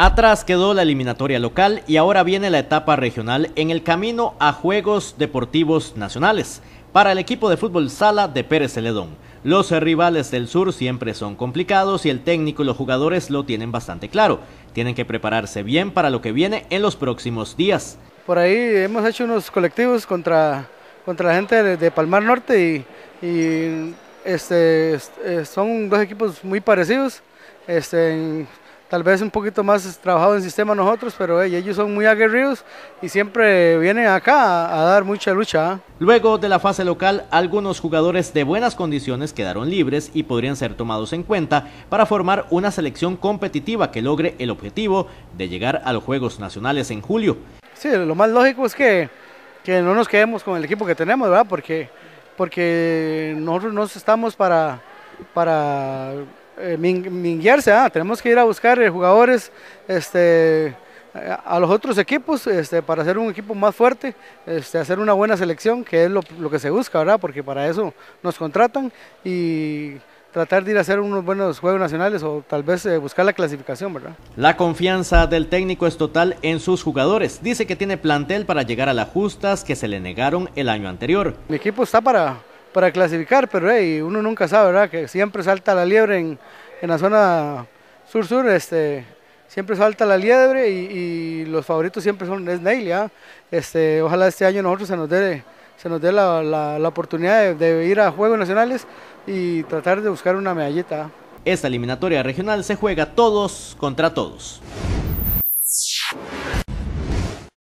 Atrás quedó la eliminatoria local y ahora viene la etapa regional en el camino a Juegos Deportivos Nacionales para el equipo de fútbol sala de Pérez Celedón. Los rivales del sur siempre son complicados y el técnico y los jugadores lo tienen bastante claro. Tienen que prepararse bien para lo que viene en los próximos días. Por ahí hemos hecho unos colectivos contra, contra la gente de, Palmar Norte y, este, eh, son dos equipos muy parecidos. Este, tal vez un poquito más trabajado en sistema nosotros, pero ellos son muy aguerridos y siempre vienen acá a, dar mucha lucha. ¿ah? Luego de la fase local, algunos jugadores de buenas condiciones quedaron libres y podrían ser tomados en cuenta para formar una selección competitiva que logre el objetivo de llegar a los Juegos Nacionales en julio. Sí, lo más lógico es que, no nos quedemos con el equipo que tenemos, ¿verdad? Porque, porque nosotros no estamos para... para eh, ah, tenemos que ir a buscar eh, jugadores este, a los otros equipos este, para hacer un equipo más fuerte, este, hacer una buena selección, que es lo, que se busca, ¿verdad? Porque para eso nos contratan y tratar de ir a hacer unos buenos juegos nacionales o tal vez eh, buscar la clasificación, ¿verdad? La confianza del técnico es total en sus jugadores. Dice que tiene plantel para llegar a las justas que se le negaron el año anterior. Mi equipo está para, para clasificar, pero uno nunca sabe, ¿verdad? Que siempre salta la liebre en, la zona sur-sur, este, siempre salta la liebre y, los favoritos siempre son es Neil, ¿ya? ¿ah? Este, ojalá este año nosotros se nos dé, se nos dé la, oportunidad de, de, ir a Juegos Nacionales y tratar de buscar una medallita. ¿ah? Esta eliminatoria regional se juega todos contra todos.